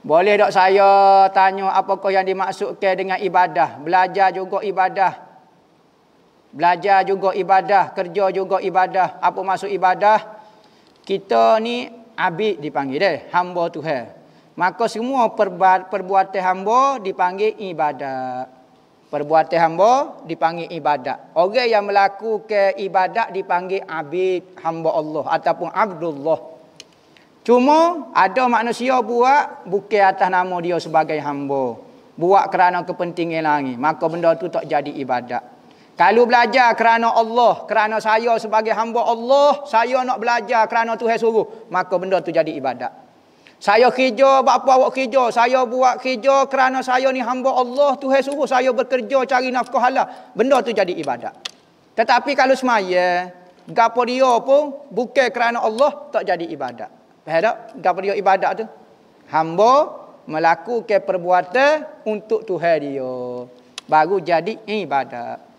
Boleh tak saya tanya apakah yang dimaksudkan dengan ibadah? Belajar juga ibadah. Belajar juga ibadah. Kerja juga ibadah. Apa maksud ibadah? Kita ni abid dipanggil deh. Hamba Tuhan. Maka semua perbuatan hamba dipanggil ibadah. Perbuatan hamba dipanggil ibadah. Orang yang melakukan ibadah dipanggil abid hamba Allah ataupun abdullah. Cuma ada manusia buat bukan atas nama dia sebagai hamba. Buat kerana kepentingan lagi Maka benda tu tak jadi ibadat. Kalau belajar kerana Allah, kerana saya sebagai hamba Allah, saya nak belajar kerana Tuhan suruh, maka benda tu jadi ibadat. Saya kerja, bapa awak kerja, saya buat kerja kerana saya ni hamba Allah, Tuhan suruh saya bekerja cari nafkah halal, benda tu jadi ibadat. Tetapi kalau semaya, gapo dia pun bukan kerana Allah tak jadi ibadat. Faham tak? Gapa dia ibadat tu? Hamba melakukan perbuatan untuk Tuhan dia. Baru jadi ibadat.